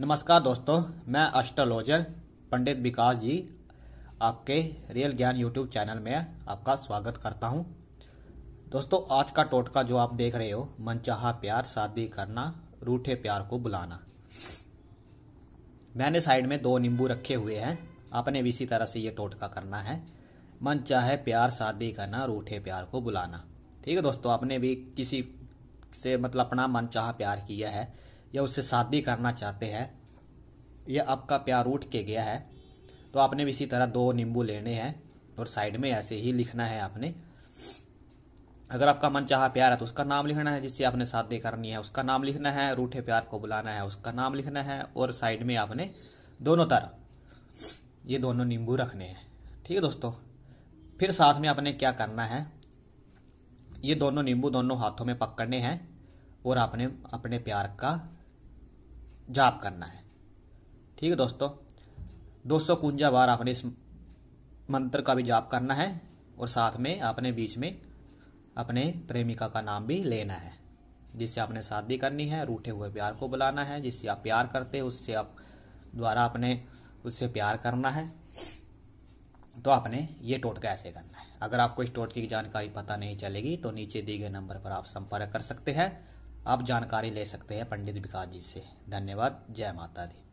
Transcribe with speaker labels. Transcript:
Speaker 1: नमस्कार दोस्तों मैं अस्ट्रोलॉजर पंडित विकास जी आपके रियल ज्ञान यूट्यूब चैनल में आपका स्वागत करता हूं दोस्तों आज का टोटका जो आप देख रहे हो मनचाहा प्यार शादी करना रूठे प्यार को बुलाना मैंने साइड में दो नींबू रखे हुए हैं आपने भी इसी तरह से ये टोटका करना है मन चाहे प्यार शादी करना रूठे प्यार को बुलाना ठीक है दोस्तों आपने भी किसी से मतलब अपना मन चाह प्यार किया है या उससे शादी करना चाहते हैं या आपका प्यार उठ के गया है तो आपने भी इसी तरह दो नींबू लेने हैं और साइड में ऐसे ही लिखना है आपने अगर आपका मन चाह प्यार है तो उसका नाम लिखना है जिससे आपने शादी करनी है उसका नाम लिखना है रूठे प्यार को बुलाना है उसका नाम लिखना है और साइड में आपने दोनों तरफ ये दोनों नींबू रखने हैं ठीक है दोस्तों फिर साथ में आपने क्या करना है ये दोनों नींबू दोनों हाथों में पकड़ने हैं और आपने अपने प्यार का जाप करना है ठीक है दोस्तों दो सौ कुंजा बार आपने इस मंत्र का भी जाप करना है और साथ में आपने बीच में अपने प्रेमिका का नाम भी लेना है जिससे आपने शादी करनी है रूठे हुए प्यार को बुलाना है जिससे आप प्यार करते हैं उससे आप द्वारा आपने उससे प्यार करना है तो आपने ये टोटका ऐसे करना है अगर आपको इस टोटके की जानकारी पता नहीं चलेगी तो नीचे दिए गए नंबर पर आप संपर्क कर सकते हैं आप जानकारी ले सकते हैं पंडित विकास जी से धन्यवाद जय माता दी